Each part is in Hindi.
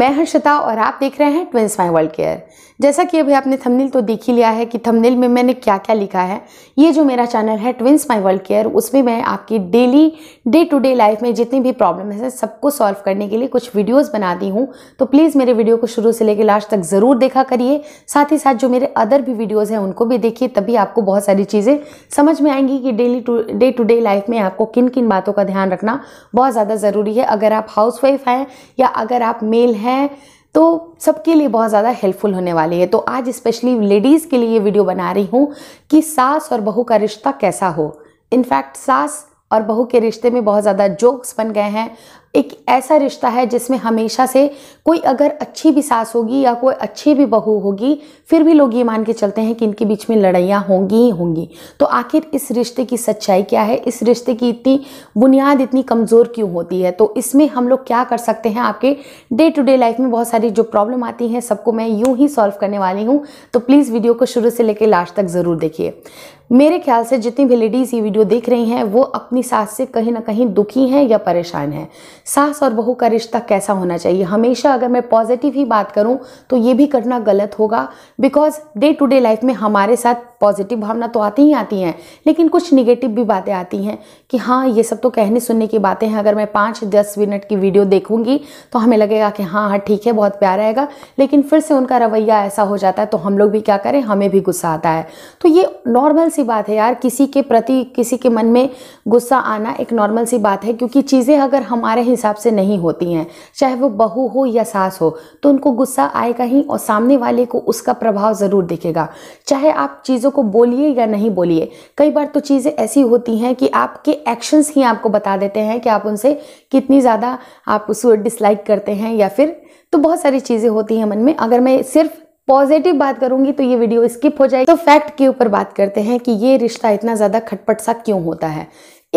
मैं हर्षता और आप देख रहे हैं ट्विंस माई वर्ल्ड केयर जैसा कि अभी आपने थंबनेल तो देख ही लिया है कि थंबनेल में मैंने क्या क्या लिखा है ये जो मेरा चैनल है ट्विंस माई वर्ल्ड केयर उसमें मैं आपकी daily day to day life में जितनी भी प्रॉब्लम है सबको सॉल्व करने के लिए कुछ वीडियोस बनाती हूँ तो प्लीज़ मेरे वीडियो को शुरू से लेकर लास्ट तक ज़रूर देखा करिए साथ ही साथ जो मेरे अदर भी वीडियोज़ हैं उनको भी देखिए तभी आपको बहुत सारी चीज़ें समझ में आएंगी कि daily to day to day life में आपको किन किन बातों का ध्यान रखना बहुत ज़्यादा ज़रूरी है अगर आप वाइफ हैं या अगर आप मेल हैं हैं तो सबके लिए बहुत ज़्यादा हेल्पफुल होने वाली है तो आज स्पेशली लेडीज़ के लिए ये वीडियो बना रही हूँ कि सास और बहू का रिश्ता कैसा हो इनफैक्ट सास और बहू के रिश्ते में बहुत ज़्यादा जोक्स बन गए हैं एक ऐसा रिश्ता है जिसमें हमेशा से कोई अगर अच्छी भी सास होगी या कोई अच्छी भी बहू होगी फिर भी लोग ये मान के चलते हैं कि इनके बीच में लड़ाइयाँ होंगी ही होंगी तो आखिर इस रिश्ते की सच्चाई क्या है इस रिश्ते की इतनी बुनियाद इतनी कमज़ोर क्यों होती है तो इसमें हम लोग क्या कर सकते हैं आपके डे टू डे लाइफ में बहुत सारी जो प्रॉब्लम आती हैं सबको मैं यूँ ही सॉल्व करने वाली हूँ तो प्लीज़ वीडियो को शुरू से लेकर लास्ट तक ज़रूर देखिए मेरे ख्याल से जितनी भी लेडीज़ ये वीडियो देख रही हैं वो अपनी सास से कहीं ना कहीं दुखी हैं या परेशान हैं सास और बहू का रिश्ता कैसा होना चाहिए हमेशा अगर मैं पॉजिटिव ही बात करूं तो ये भी करना गलत होगा because day to day life में हमारे साथ पॉजिटिव भावना तो आती ही आती हैं लेकिन कुछ निगेटिव भी बातें आती हैं कि हाँ ये सब तो कहने सुनने की बातें हैं अगर मैं पाँच दस मिनट की वीडियो देखूंगी तो हमें लगेगा कि हाँ हाँ ठीक है बहुत प्यार आएगा लेकिन फिर से उनका रवैया ऐसा हो जाता है तो हम लोग भी क्या करें हमें भी गुस्सा आता है तो ये नॉर्मल सी बात है यार किसी के प्रति किसी के मन में गुस्सा आना एक नॉर्मल सी बात है क्योंकि चीज़ें अगर हमारे हिसाब से नहीं होती हैं चाहे वो बहू हो या सास हो तो उनको गुस्सा आएगा ही और सामने वाले को उसका प्रभाव ज़रूर दिखेगा चाहे आप चीज़ों चीज़ों को बोलिए या नहीं बोलिए कई बार तो चीज़ें ऐसी होती हैं कि आपके एक्शंस ही आपको बता देते हैं कि आप उनसे कितनी ज़्यादा आप उस डिसलाइक करते हैं या फिर तो बहुत सारी चीज़ें होती हैं मन में अगर मैं सिर्फ पॉजिटिव बात करूंगी तो ये वीडियो स्किप हो जाएगी तो फैक्ट के ऊपर बात करते हैं कि ये रिश्ता इतना ज़्यादा खटपट सा क्यों होता है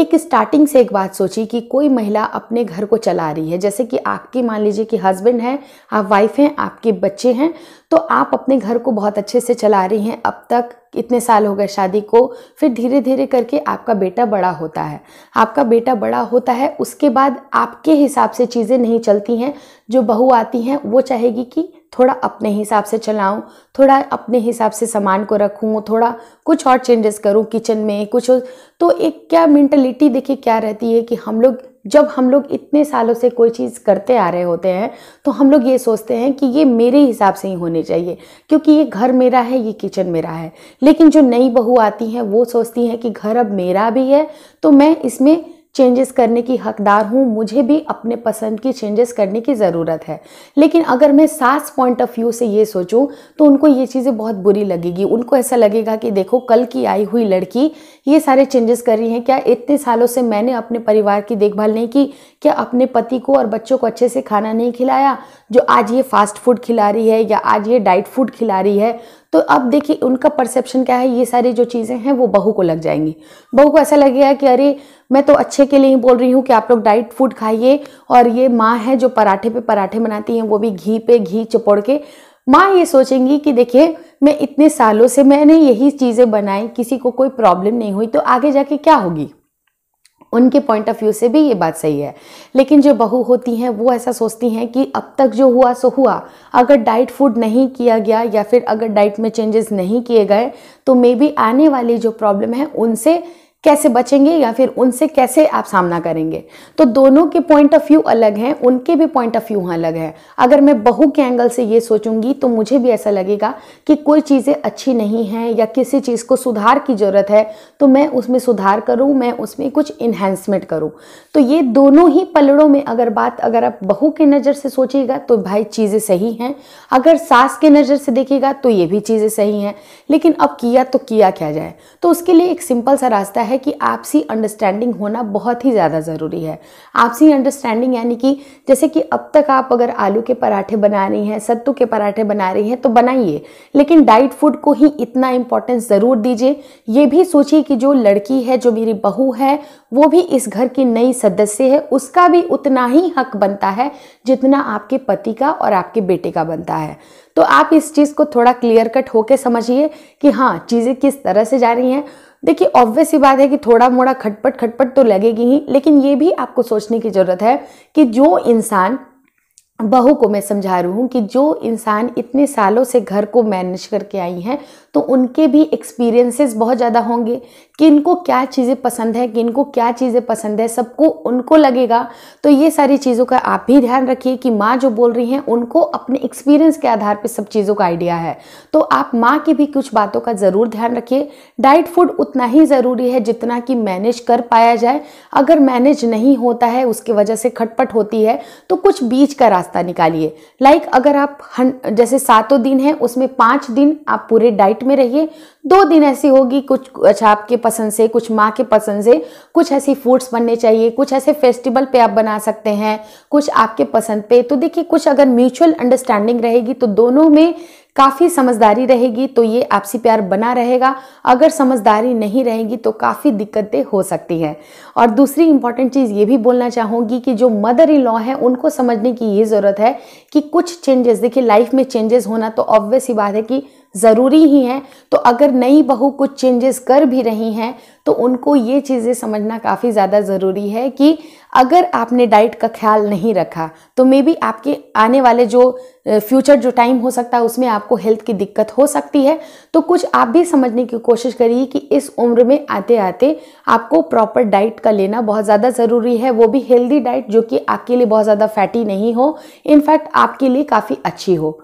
एक स्टार्टिंग से एक बात सोची कि कोई महिला अपने घर को चला रही है जैसे कि आपकी मान लीजिए कि हस्बैंड है आप वाइफ हैं आपके बच्चे हैं तो आप अपने घर को बहुत अच्छे से चला रही हैं अब तक इतने साल हो गए शादी को फिर धीरे धीरे करके आपका बेटा बड़ा होता है आपका बेटा बड़ा होता है उसके बाद आपके हिसाब से चीज़ें नहीं चलती हैं जो बहू आती हैं वो चाहेगी कि थोड़ा अपने हिसाब से चलाऊं थोड़ा अपने हिसाब से सामान को रखूं थोड़ा कुछ और चेंजेस करूं किचन में कुछ तो एक क्या मेंटलिटी देखिए क्या रहती है कि हम लोग जब हम लोग इतने सालों से कोई चीज़ करते आ रहे होते हैं तो हम लोग ये सोचते हैं कि ये मेरे हिसाब से ही होने चाहिए क्योंकि ये घर मेरा है ये किचन मेरा है लेकिन जो नई बहू आती हैं वो सोचती हैं कि घर अब मेरा भी है तो मैं इसमें चेंजेस करने की हकदार हूँ मुझे भी अपने पसंद की चेंजेस करने की ज़रूरत है लेकिन अगर मैं सास पॉइंट ऑफ व्यू से ये सोचूँ तो उनको ये चीज़ें बहुत बुरी लगेगी उनको ऐसा लगेगा कि देखो कल की आई हुई लड़की ये सारे चेंजेस कर रही हैं क्या इतने सालों से मैंने अपने परिवार की देखभाल नहीं की क्या अपने पति को और बच्चों को अच्छे से खाना नहीं खिलाया जो आज ये फास्ट फूड खिला रही है या आज ये डाइट फूड खिला रही है तो अब देखिए उनका परसेप्शन क्या है ये सारी जो चीज़ें हैं वो बहू को लग जाएंगी बहू को ऐसा लगेगा कि अरे मैं तो अच्छे के लिए ही बोल रही हूँ कि आप लोग डाइट फूड खाइए और ये माँ है जो पराठे पे पराठे बनाती हैं वो भी घी पे घी चपोड़ के माँ ये सोचेंगी कि देखिए मैं इतने सालों से मैंने यही चीज़ें बनाई किसी को कोई प्रॉब्लम नहीं हुई तो आगे जाके क्या होगी उनके पॉइंट ऑफ व्यू से भी ये बात सही है लेकिन जो बहू होती हैं वो ऐसा सोचती हैं कि अब तक जो हुआ सो हुआ अगर डाइट फूड नहीं किया गया या फिर अगर डाइट में चेंजेस नहीं किए गए तो मे बी आने वाली जो प्रॉब्लम है उनसे कैसे बचेंगे या फिर उनसे कैसे आप सामना करेंगे तो दोनों के पॉइंट ऑफ व्यू अलग हैं उनके भी पॉइंट ऑफ व्यू अलग है अगर मैं बहू के एंगल से ये सोचूंगी तो मुझे भी ऐसा लगेगा कि कोई चीज़ें अच्छी नहीं हैं या किसी चीज़ को सुधार की ज़रूरत है तो मैं उसमें सुधार करूँ मैं उसमें कुछ इन्हेंसमेंट करूँ तो ये दोनों ही पलड़ों में अगर बात अगर आप बहू की नज़र से सोचिएगा तो भाई चीज़ें सही हैं अगर सास की नज़र से देखिएगा तो ये भी चीज़ें सही हैं लेकिन अब किया तो किया क्या जाए तो उसके लिए एक सिंपल सा रास्ता है है कि आपसी अंडरस्टैंडिंग होना बहुत ही ज़्यादा ज़रूरी है आपसी अंडरस्टैंडिंग यानी कि जैसे कि अब तक आप अगर आलू के पराठे बना रही हैं सत्तू के पराठे बना रही हैं तो बनाइए लेकिन डाइट फूड को ही इतना इम्पोर्टेंस ज़रूर दीजिए ये भी सोचिए कि जो लड़की है जो मेरी बहू है वो भी इस घर की नई सदस्य है उसका भी उतना ही हक बनता है जितना आपके पति का और आपके बेटे का बनता है तो आप इस चीज़ को थोड़ा क्लियर कट होके समझिए कि हाँ चीज़ें किस तरह से जा रही हैं देखिए ऑब्वियस ही बात है कि थोड़ा मोड़ा खटपट खटपट तो लगेगी ही लेकिन ये भी आपको सोचने की ज़रूरत है कि जो इंसान बहू को मैं समझा रही हूँ कि जो इंसान इतने सालों से घर को मैनेज करके आई हैं तो उनके भी एक्सपीरियंसेस बहुत ज़्यादा होंगे कि इनको क्या चीज़ें पसंद है कि इनको क्या चीज़ें पसंद है सबको उनको लगेगा तो ये सारी चीज़ों का आप भी ध्यान रखिए कि माँ जो बोल रही हैं उनको अपने एक्सपीरियंस के आधार पर सब चीज़ों का आइडिया है तो आप माँ की भी कुछ बातों का ज़रूर ध्यान रखिए डाइट फूड उतना ही ज़रूरी है जितना कि मैनेज कर पाया जाए अगर मैनेज नहीं होता है उसकी वजह से खटपट होती है तो कुछ बीच का रास्ता रास्ता निकालिए लाइक अगर आप हन, जैसे सातों दिन हैं उसमें पाँच दिन आप पूरे डाइट में रहिए दो दिन ऐसी होगी कुछ अच्छा आपके पसंद से कुछ माँ के पसंद से कुछ ऐसी फूड्स बनने चाहिए कुछ ऐसे फेस्टिवल पे आप बना सकते हैं कुछ आपके पसंद पे तो देखिए कुछ अगर म्यूचुअल अंडरस्टैंडिंग रहेगी तो दोनों में काफ़ी समझदारी रहेगी तो ये आपसी प्यार बना रहेगा अगर समझदारी नहीं रहेगी तो काफ़ी दिक्कतें हो सकती है और दूसरी इंपॉर्टेंट चीज़ ये भी बोलना चाहूँगी कि जो मदर इन लॉ है उनको समझने की ये ज़रूरत है कि कुछ चेंजेस देखिए लाइफ में चेंजेस होना तो ऑब्वियस ही बात है कि ज़रूरी ही हैं तो अगर नई बहू कुछ चेंजेस कर भी रही हैं तो उनको ये चीज़ें समझना काफ़ी ज़्यादा ज़रूरी है कि अगर आपने डाइट का ख्याल नहीं रखा तो मे बी आपके आने वाले जो फ्यूचर जो टाइम हो सकता है उसमें आपको हेल्थ की दिक्कत हो सकती है तो कुछ आप भी समझने की कोशिश करिए कि इस उम्र में आते आते आपको प्रॉपर डाइट का लेना बहुत ज़्यादा ज़रूरी है वो भी हेल्दी डाइट जो कि आपके लिए बहुत ज़्यादा फैटी नहीं हो इनफैक्ट आपके लिए काफ़ी अच्छी हो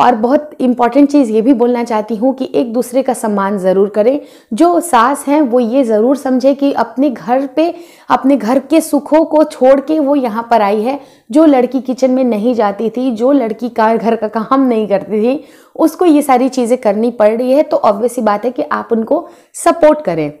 और बहुत इम्पॉर्टेंट चीज़ ये भी बोलना चाहती हूँ कि एक दूसरे का सम्मान ज़रूर करें जो सास हैं वो ये ज़रूर समझें कि अपने घर पे अपने घर के सुखों को छोड़ के वो यहाँ पर आई है जो लड़की किचन में नहीं जाती थी जो लड़की का घर का काम नहीं करती थी उसको ये सारी चीज़ें करनी पड़ रही है तो ऑब्वियसली बात है कि आप उनको सपोर्ट करें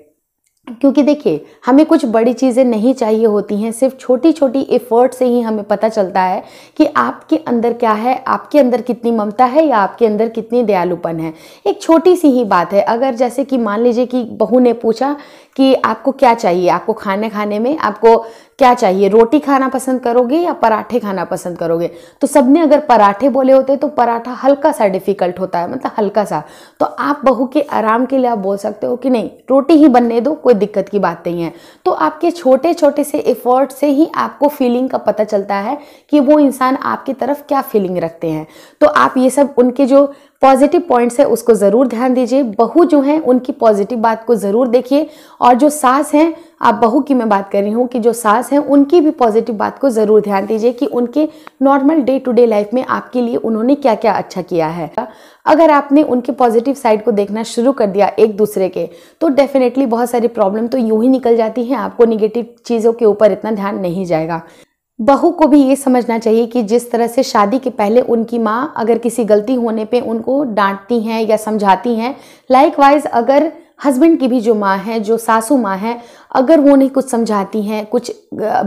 क्योंकि देखिए हमें कुछ बड़ी चीज़ें नहीं चाहिए होती हैं सिर्फ छोटी छोटी एफर्ट से ही हमें पता चलता है कि आपके अंदर क्या है आपके अंदर कितनी ममता है या आपके अंदर कितनी दयालुपन है एक छोटी सी ही बात है अगर जैसे कि मान लीजिए कि बहू ने पूछा कि आपको क्या चाहिए आपको खाने खाने में आपको क्या चाहिए रोटी खाना पसंद करोगे या पराठे खाना पसंद करोगे तो सबने अगर पराठे बोले होते तो पराठा हल्का सा डिफ़िकल्ट होता है मतलब हल्का सा तो आप बहू के आराम के लिए आप बोल सकते हो कि नहीं रोटी ही बनने दो कोई दिक्कत की बात नहीं है तो आपके छोटे छोटे से एफर्ट से ही आपको फीलिंग का पता चलता है कि वो इंसान आपकी तरफ क्या फीलिंग रखते हैं तो आप ये सब उनके जो पॉजिटिव पॉइंट्स है उसको ज़रूर ध्यान दीजिए बहू जो है उनकी पॉजिटिव बात को ज़रूर देखिए और जो सास हैं आप बहू की मैं बात कर रही हूँ कि जो सास हैं उनकी भी पॉजिटिव बात को ज़रूर ध्यान दीजिए कि उनके normal day to day life में आपके लिए उन्होंने क्या क्या अच्छा किया है अगर आपने उनके पॉजिटिव साइड को देखना शुरू कर दिया एक दूसरे के तो डेफिनेटली बहुत सारी प्रॉब्लम तो यूँ ही निकल जाती हैं आपको निगेटिव चीज़ों के ऊपर इतना ध्यान नहीं जाएगा बहू को भी ये समझना चाहिए कि जिस तरह से शादी के पहले उनकी माँ अगर किसी गलती होने पे उनको डांटती हैं या समझाती हैं लाइक वाइज अगर हस्बैंड की भी जो माँ है जो सासू माँ है अगर वो नहीं कुछ समझाती हैं कुछ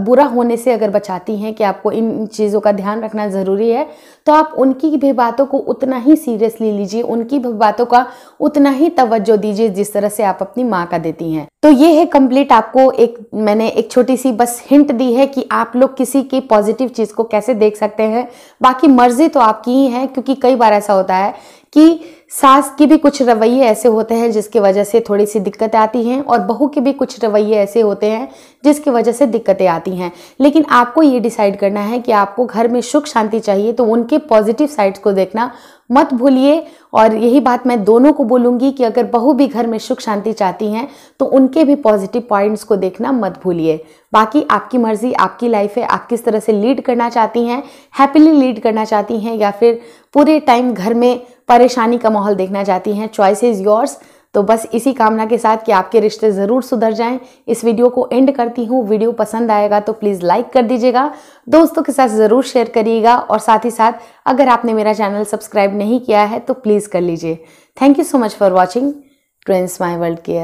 बुरा होने से अगर बचाती हैं कि आपको इन चीज़ों का ध्यान रखना ज़रूरी है तो आप उनकी भी बातों को उतना ही सीरियसली लीजिए उनकी भी बातों का उतना ही तवज्जो दीजिए जिस तरह से आप अपनी माँ का देती हैं तो ये है कंप्लीट आपको एक मैंने एक छोटी सी बस हिंट दी है कि आप लोग किसी की पॉजिटिव चीज़ को कैसे देख सकते हैं बाकी मर्जी तो आपकी ही है क्योंकि कई बार ऐसा होता है कि सास के भी कुछ रवैये ऐसे होते हैं जिसकी वजह से थोड़ी सी दिक्कतें आती हैं और बहू के भी कुछ रवैये ऐसे होते हैं जिसकी वजह से दिक्कतें आती हैं लेकिन आपको ये डिसाइड करना है कि आपको घर में सुख शांति चाहिए तो उनके पॉजिटिव साइड्स को देखना मत भूलिए और यही बात मैं दोनों को बोलूँगी कि अगर बहू भी घर में सुख शांति चाहती हैं तो उनके भी पॉजिटिव पॉइंट्स को देखना मत भूलिए बाकी आपकी मर्ज़ी आपकी लाइफ है आप किस तरह से लीड करना चाहती हैं हैप्पीली लीड करना चाहती हैं या फिर पूरे टाइम घर में परेशानी का माहौल देखना चाहती हैं चॉइस इज़ योर्स तो बस इसी कामना के साथ कि आपके रिश्ते ज़रूर सुधर जाएं इस वीडियो को एंड करती हूँ वीडियो पसंद आएगा तो प्लीज़ लाइक कर दीजिएगा दोस्तों के साथ ज़रूर शेयर करिएगा और साथ ही साथ अगर आपने मेरा चैनल सब्सक्राइब नहीं किया है तो प्लीज़ कर लीजिए thank you so much for watching trans my world care